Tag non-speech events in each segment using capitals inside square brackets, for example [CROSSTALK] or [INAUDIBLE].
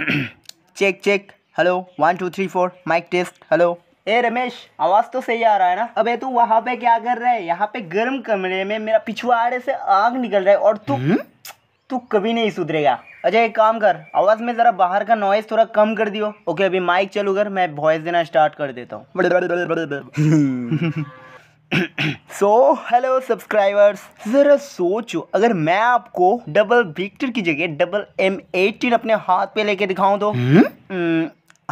Check check hello one two three four mike test hello ए रमेश आवाज़ तो सही आ रहा है ना अबे तू वहाँ पे क्या कर रहा है यहाँ पे गर्म कमरे में मेरा पिछवाड़े से आग निकल रहा है और तू हम्म? तू कभी नहीं सुधरेगा अच्छा एक काम कर आवाज़ में ज़रा बाहर का नॉइज़ थोड़ा कम कर दियो ओके अभी माइक चलू कर मैं वॉइस देना स्टार्ट कर देता हूँ [LAUGHS] [LAUGHS] [LAUGHS] सो हेलो सब्सक्राइबर्स ज़रा सोचो अगर मैं आपको डबल विक्टर की जगह डबल एम एटीन अपने हाथ पे लेके दिखाऊं तो hmm?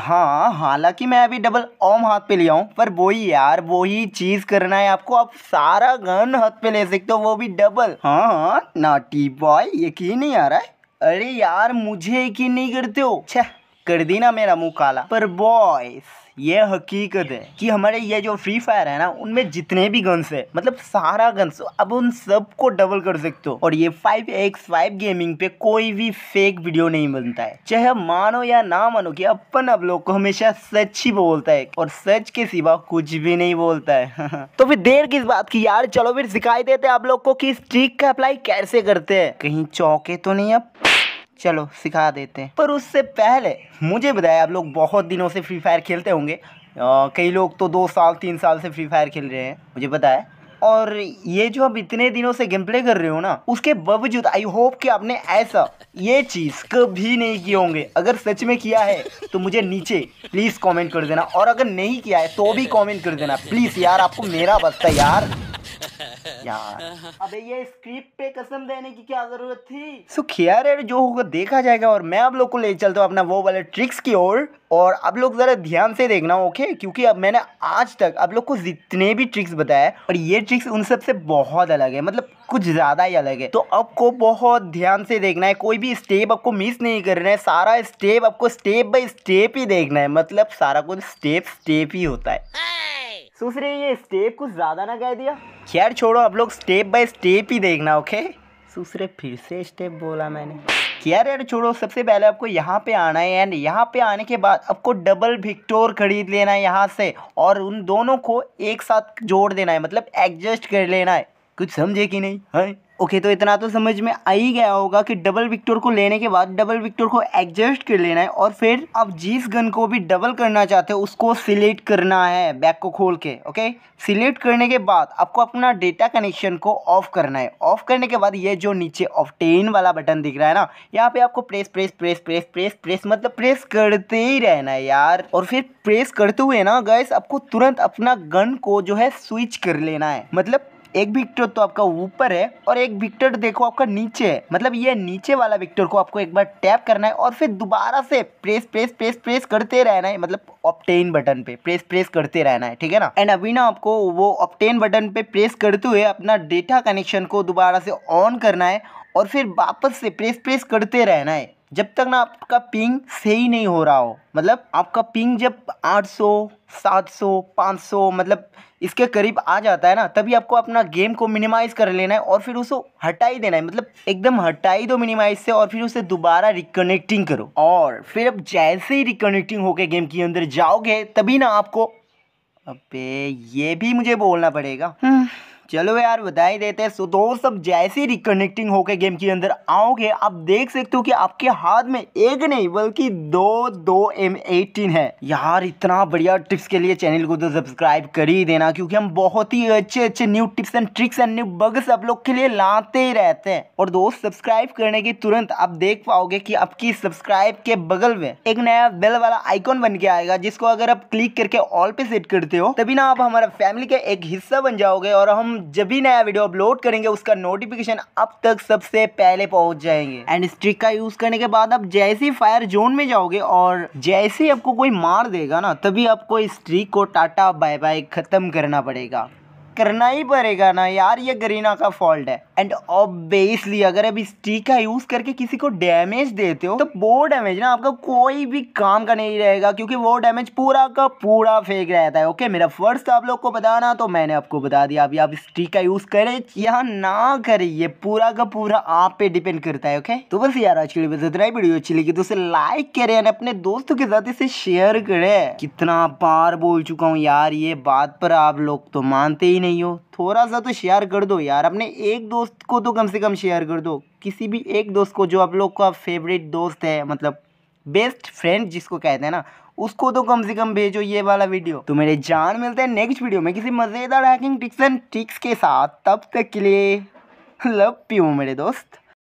हाँ हालांकि मैं अभी डबल ओम हाथ पे ले आऊँ पर वही यार वही चीज करना है आपको आप सारा गन हाथ पे ले सकते हो वो भी डबल हाँ हाँ नाटी बॉय यकीन नहीं आ रहा है अरे यार मुझे यकीन नहीं करते हो छह कर दी ना मेरा मुंह काला पर बॉयस ये हकीकत है कि हमारे ये जो फ्री फायर है ना उनमें जितने भी गन्स है मतलब सारा गन्स अब उन सब को डबल कर सकते हो और ये फाइव एक्स फाइव गेमिंग पे कोई भी फेक वीडियो नहीं बनता है चाहे मानो या ना मानो कि अपन अब लोग को हमेशा सच ही बोलता है और सच के सिवा कुछ भी नहीं बोलता है [LAUGHS] तो फिर देर किस बात की यार चलो फिर सिखाई देते आप लोग को किस ट्रिक का अप्लाई कैसे करते है कहीं चौके तो नहीं अब चलो सिखा देते हैं पर उससे पहले मुझे बताया आप लोग बहुत दिनों से फ्री फायर खेलते होंगे कई लोग तो दो साल तीन साल से फ्री फायर खेल रहे हैं मुझे पता है और ये जो आप इतने दिनों से गेम प्ले कर रहे हो ना उसके बावजूद आई होप कि आपने ऐसा ये चीज़ कभी नहीं किए होंगे अगर सच में किया है तो मुझे नीचे प्लीज़ कमेंट कर देना और अगर नहीं किया है तो भी कमेंट कर देना प्लीज़ यार आपको मेरा बस्ता यार [LAUGHS] यार [LAUGHS] अबे ये स्क्रिप्ट पे कसम देने की क्या जरूरत थी सो खिया रे जो होगा देखा जाएगा और मैं आप लोग को ले चलता हूँ अपना वो वाले ट्रिक्स की ओर और आप लोग ज़रा ध्यान से देखना ओके क्योंकि अब मैंने आज तक आप लोग को जितने भी ट्रिक्स बताया और ये ट्रिक्स उन सब से बहुत अलग है मतलब कुछ ज़्यादा ही अलग है तो आपको बहुत ध्यान से देखना है कोई भी स्टेप आपको मिस नहीं करना है सारा स्टेप आपको स्टेप बाय स्टेप ही देखना है मतलब सारा कुछ स्टेप स्टेप ही होता है दूसरे ये स्टेप कुछ ज़्यादा ना कह दिया खैर छोड़ो आप लोग स्टेप बाय स्टेप ही देखना ओके दूसरे फिर से स्टेप बोला मैंने खैर यार छोड़ो सबसे पहले आपको यहाँ पे आना है एंड यहाँ पे आने के बाद आपको डबल विक्टोर खरीद लेना है यहाँ से और उन दोनों को एक साथ जोड़ देना है मतलब एडजस्ट कर लेना है कुछ समझे कि नहीं है ओके तो इतना तो समझ में आ ही गया होगा कि डबल विक्टर को लेने के बाद डबल विक्टर को एडजस्ट कर लेना है और फिर आप जिस गन को भी डबल करना चाहते हो उसको सिलेक्ट करना है बैक को खोल के ओके सिलेक्ट करने के बाद आपको अपना डेटा कनेक्शन को ऑफ करना है ऑफ करने के बाद ये जो नीचे ऑफटेन वाला बटन दिख रहा है ना यहाँ पे आपको press press press press press press मतलब प्रेस करते ही रहना है यार और फिर प्रेस करते हुए ना गैस आपको तुरंत अपना गन को जो है स्विच कर लेना है मतलब एक विक्टर तो आपका ऊपर है और एक विक्टर देखो आपका नीचे है मतलब ये नीचे वाला विक्टर को आपको एक बार टैप करना है और फिर दोबारा से प्रेस प्रेस प्रेस प्रेस करते रहना है मतलब ऑप्टेन बटन पे प्रेस प्रेस करते रहना है ठीक है ना एंड अभी ना आपको वो ऑप्टेन बटन पे प्रेस करते हुए अपना डेटा कनेक्शन को दोबारा से ऑन करना है और फिर वापस से प्रेस प्रेस करते रहना है जब तक ना आपका पिंग सही नहीं हो रहा हो मतलब आपका पिंग जब 800 700 500 मतलब इसके करीब आ जाता है ना तभी आपको अपना गेम को मिनिमाइज़ कर लेना है और फिर उसे हटा ही देना है मतलब एकदम हटा ही दो मिनिमाइज से और फिर उसे दोबारा रिकनेक्टिंग करो और फिर अब जैसे ही रिकनेक्टिंग होकर गेम के अंदर जाओगे तभी ना आपको अब ये भी मुझे बोलना पड़ेगा हम्म। चलो यार बताई देते हैं सो दोस्त अब जैसे रिकनेक्टिंग होकर गेम के अंदर आओगे आप देख सकते हो कि आपके हाथ में एक नहीं बल्कि दो दो एम एटीन है यार इतना बढ़िया टिप्स के लिए चैनल को तो सब्सक्राइब कर ही देना क्योंकि हम बहुत ही अच्छे अच्छे new tips and tricks and new bugs आप लोग के लिए लाते ही रहते हैं और दोस्त सब्सक्राइब करने के तुरंत आप देख पाओगे की आपकी सब्सक्राइब के बगल में एक नया बेल वाला आइकॉन बन के आएगा जिसको अगर आप क्लिक करके ऑल पे सेट करते हो तभी ना आप हमारा फैमिली का एक हिस्सा बन जाओगे और हम जब भी नया वीडियो अपलोड करेंगे उसका नोटिफिकेशन अब तक सबसे पहले पहुंच जाएंगे एंड स्ट्रिक का यूज करने के बाद आप जैसे ही फायर जोन में जाओगे और जैसे ही आपको कोई मार देगा ना तभी आपको स्ट्रिक को टाटा बाय बाय खत्म करना पड़ेगा करना ही पड़ेगा ना यार ये गरीना का फॉल्ट है एंड ऑब्वियसली अगर आप इस का यूज़ करके किसी को डैमेज देते हो तो वो डैमेज ना आपका कोई भी काम का नहीं रहेगा क्योंकि वो डैमेज पूरा का पूरा फेक रहता है ओके मेरा फर्ज था तो आप लोग को बताना तो मैंने आपको बता दिया अभी आप इस का यूज़ करें या ना करें ये पूरा का पूरा आप पे डिपेंड करता है ओके तो बस यार आज के लिए बस इतना ही वीडियो अच्छी लगी तो उसे लाइक करें और अपने दोस्तों के साथ इसे शेयर करे कितना बार बोल चुका हूँ यार ये बात पर आप लोग तो मानते ही नहीं हो थोड़ा सा तो शेयर कर दो यार अपने एक दोस्त को तो कम से कम शेयर कर दो किसी भी एक दोस्त को जो आप लोग का फेवरेट दोस्त है मतलब बेस्ट फ्रेंड जिसको कहते हैं ना उसको तो कम से कम भेजो ये वाला वीडियो तो मेरे जान मिलते हैं नेक्स्ट वीडियो में किसी मज़ेदार हैकिंग टिक्स एंड ट्रिक्स के साथ तब तक के लिए लव पी मेरे दोस्त